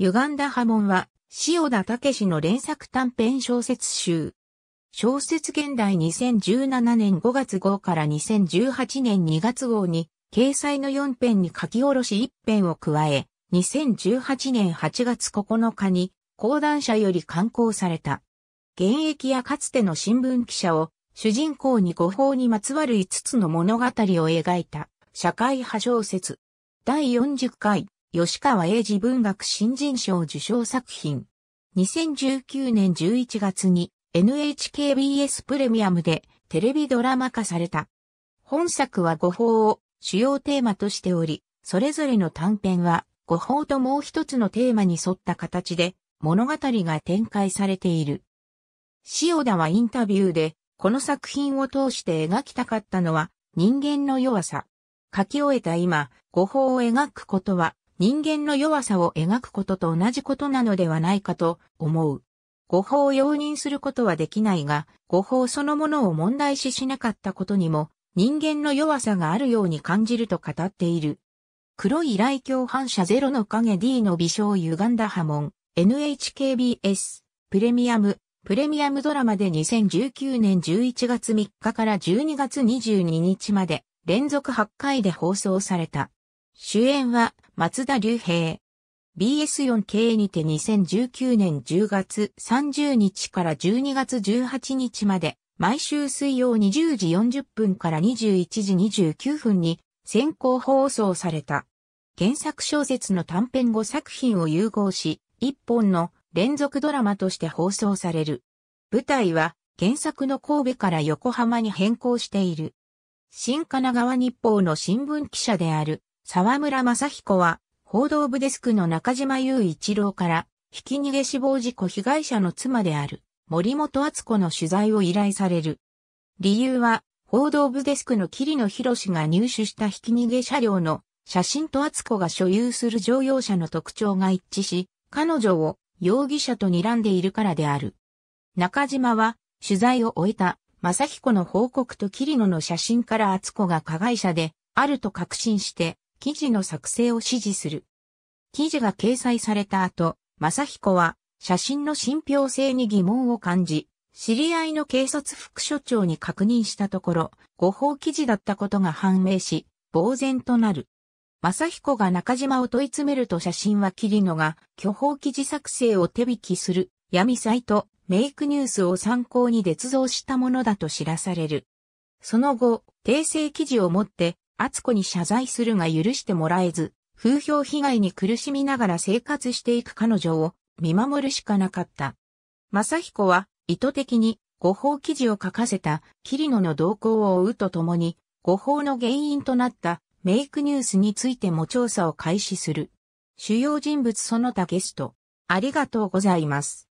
歪んだ波紋は、塩田武の連作短編小説集。小説現代2017年5月号から2018年2月号に、掲載の4編に書き下ろし1編を加え、2018年8月9日に、講談社より刊行された。現役やかつての新聞記者を、主人公に誤報にまつわる5つの物語を描いた、社会派小説。第40回、吉川英治文学新人賞受賞作品。2019年11月に NHKBS プレミアムでテレビドラマ化された。本作は誤報を主要テーマとしており、それぞれの短編は誤報ともう一つのテーマに沿った形で物語が展開されている。塩田はインタビューで、この作品を通して描きたかったのは人間の弱さ。書き終えた今、誤報を描くことは人間の弱さを描くことと同じことなのではないかと思う。誤報を容認することはできないが、誤報そのものを問題視しなかったことにも、人間の弱さがあるように感じると語っている。黒い雷鏡反射ゼロの影 D の微笑歪んだ波紋、NHKBS、プレミアム、プレミアムドラマで2019年11月3日から12月22日まで連続8回で放送された。主演は松田龍平。BS4K にて2019年10月30日から12月18日まで、毎週水曜20時40分から21時29分に先行放送された。原作小説の短編5作品を融合し、1本の連続ドラマとして放送される。舞台は原作の神戸から横浜に変更している。新神奈川日報の新聞記者である沢村正彦は、報道部デスクの中島雄一郎から、ひき逃げ死亡事故被害者の妻である、森本敦子の取材を依頼される。理由は、報道部デスクの桐野博士が入手したひき逃げ車両の写真と敦子が所有する乗用車の特徴が一致し、彼女を容疑者と睨んでいるからである。中島は、取材を終えた、正彦の報告と桐野の写真から敦子が加害者で、あると確信して、記事の作成を指示する。記事が掲載された後、正彦は写真の信憑性に疑問を感じ、知り合いの警察副署長に確認したところ、誤報記事だったことが判明し、呆然となる。正彦が中島を問い詰めると写真は桐野が巨報記事作成を手引きする闇サイトメイクニュースを参考に捏造したものだと知らされる。その後、訂正記事を持って厚子に謝罪するが許してもらえず、風評被害に苦しみながら生活していく彼女を見守るしかなかった。正彦は意図的に誤報記事を書かせた桐野の動向を追うとともに、誤報の原因となったメイクニュースについても調査を開始する。主要人物その他ゲスト、ありがとうございます。